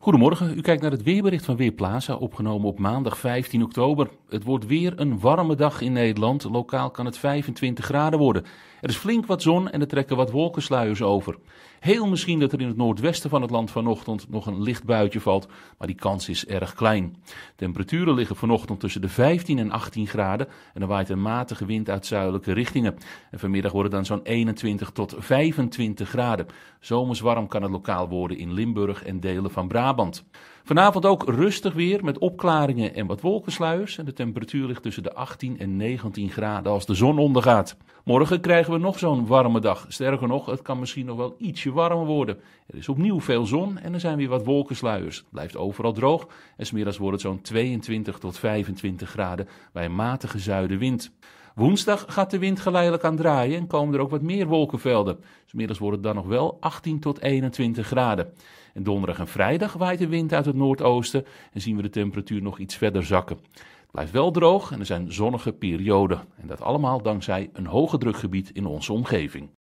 Goedemorgen, u kijkt naar het weerbericht van Weerplaza, opgenomen op maandag 15 oktober. Het wordt weer een warme dag in Nederland. Lokaal kan het 25 graden worden. Er is flink wat zon en er trekken wat wolkensluiers over. Heel misschien dat er in het noordwesten van het land vanochtend nog een licht buitje valt, maar die kans is erg klein. Temperaturen liggen vanochtend tussen de 15 en 18 graden en er waait een matige wind uit zuidelijke richtingen. En vanmiddag worden dan zo'n 21 tot 25 graden. Zomers warm kan het lokaal worden in Limburg en delen van Brabant. Vanavond ook rustig weer met opklaringen en wat wolkensluiers. En de temperatuur ligt tussen de 18 en 19 graden als de zon ondergaat. Morgen krijgen we nog zo'n warme dag. Sterker nog, het kan misschien nog wel ietsje warmer worden. Er is opnieuw veel zon en er zijn weer wat wolkensluiers. Het blijft overal droog en smiddags wordt het zo'n 22 tot 25 graden bij een matige zuidenwind. Woensdag gaat de wind geleidelijk aan draaien en komen er ook wat meer wolkenvelden. Inmiddels wordt het dan nog wel 18 tot 21 graden. En donderdag en vrijdag waait de wind uit het noordoosten en zien we de temperatuur nog iets verder zakken. Het blijft wel droog en er zijn zonnige perioden. En dat allemaal dankzij een hoge drukgebied in onze omgeving.